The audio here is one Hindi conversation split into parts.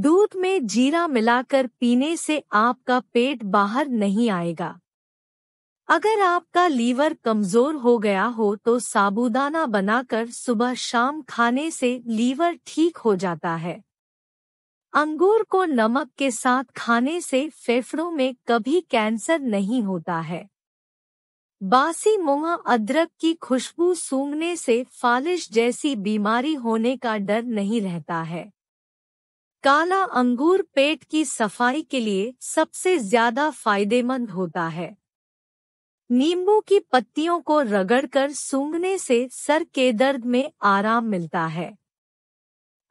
दूध में जीरा मिलाकर पीने से आपका पेट बाहर नहीं आएगा अगर आपका लीवर कमजोर हो गया हो तो साबूदाना बनाकर सुबह शाम खाने से लीवर ठीक हो जाता है अंगूर को नमक के साथ खाने से फेफड़ों में कभी कैंसर नहीं होता है बासी मुआ अदरक की खुशबू सूंघने से फालिश जैसी बीमारी होने का डर नहीं रहता है काला अंगूर पेट की सफाई के लिए सबसे ज्यादा फायदेमंद होता है नींबू की पत्तियों को रगड़कर सूंघने से सर के दर्द में आराम मिलता है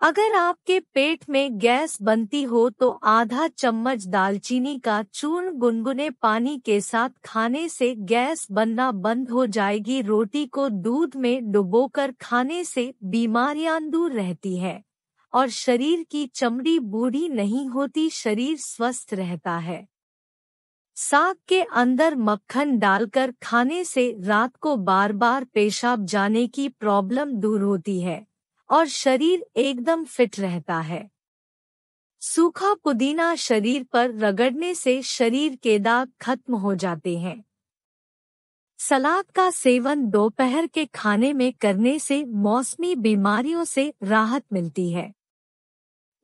अगर आपके पेट में गैस बनती हो तो आधा चम्मच दालचीनी का चूर्ण गुनगुने पानी के साथ खाने से गैस बनना बंद हो जाएगी रोटी को दूध में डुबोकर खाने से बीमारियां दूर रहती है और शरीर की चमड़ी बूढ़ी नहीं होती शरीर स्वस्थ रहता है साग के अंदर मक्खन डालकर खाने से रात को बार बार पेशाब जाने की प्रॉब्लम दूर होती है और शरीर एकदम फिट रहता है सूखा पुदीना शरीर पर रगड़ने से शरीर के दाग खत्म हो जाते हैं सलाद का सेवन दोपहर के खाने में करने से मौसमी बीमारियों से राहत मिलती है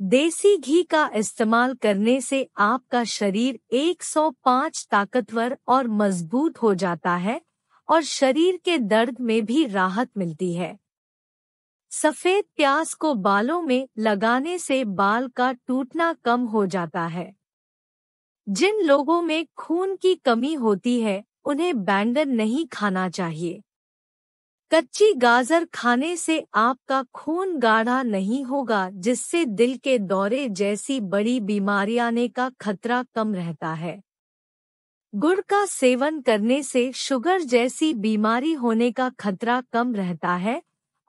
देसी घी का इस्तेमाल करने से आपका शरीर 105 ताकतवर और मजबूत हो जाता है और शरीर के दर्द में भी राहत मिलती है सफेद प्याज को बालों में लगाने से बाल का टूटना कम हो जाता है जिन लोगों में खून की कमी होती है उन्हें बैंगन नहीं खाना चाहिए कच्ची गाजर खाने से आपका खून गाढ़ा नहीं होगा जिससे दिल के दौरे जैसी बड़ी बीमारी आने का खतरा कम रहता है गुड़ का सेवन करने से शुगर जैसी बीमारी होने का खतरा कम रहता है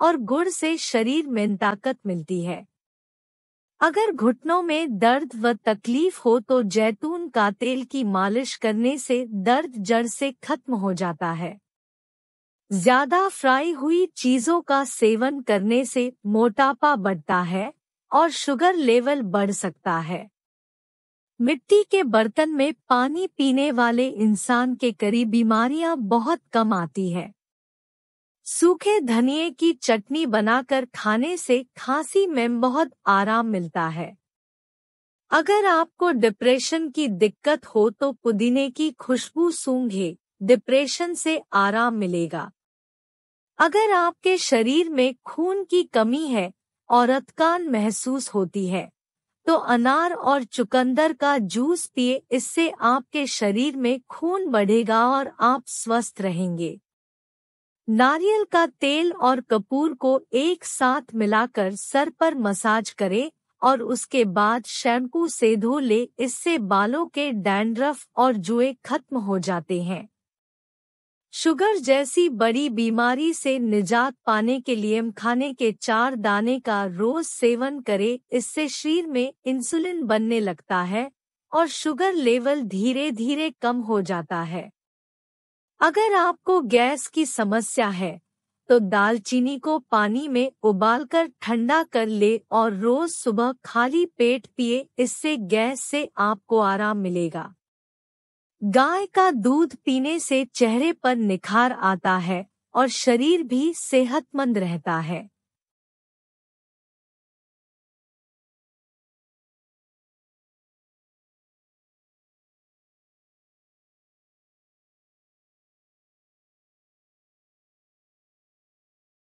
और गुड़ से शरीर में ताकत मिलती है अगर घुटनों में दर्द व तकलीफ हो तो जैतून का तेल की मालिश करने से दर्द जड़ से खत्म हो जाता है ज्यादा फ्राई हुई चीजों का सेवन करने से मोटापा बढ़ता है और शुगर लेवल बढ़ सकता है मिट्टी के बर्तन में पानी पीने वाले इंसान के करीब बीमारियां बहुत कम आती है सूखे धनिए की चटनी बनाकर खाने से खांसी में बहुत आराम मिलता है अगर आपको डिप्रेशन की दिक्कत हो तो पुदीने की खुशबू सूंघे डिप्रेशन से आराम मिलेगा अगर आपके शरीर में खून की कमी है और अतकान महसूस होती है तो अनार और चुकंदर का जूस पिए इससे आपके शरीर में खून बढ़ेगा और आप स्वस्थ रहेंगे नारियल का तेल और कपूर को एक साथ मिलाकर सर पर मसाज करें और उसके बाद शैम्पू से धो ले इससे बालों के डैंड्रफ और जुए खत्म हो जाते हैं शुगर जैसी बड़ी बीमारी से निजात पाने के लिए खाने के चार दाने का रोज सेवन करें इससे शरीर में इंसुलिन बनने लगता है और शुगर लेवल धीरे धीरे कम हो जाता है अगर आपको गैस की समस्या है तो दालचीनी को पानी में उबालकर ठंडा कर ले और रोज सुबह खाली पेट पिए इससे गैस से आपको आराम मिलेगा गाय का दूध पीने से चेहरे पर निखार आता है और शरीर भी सेहतमंद रहता है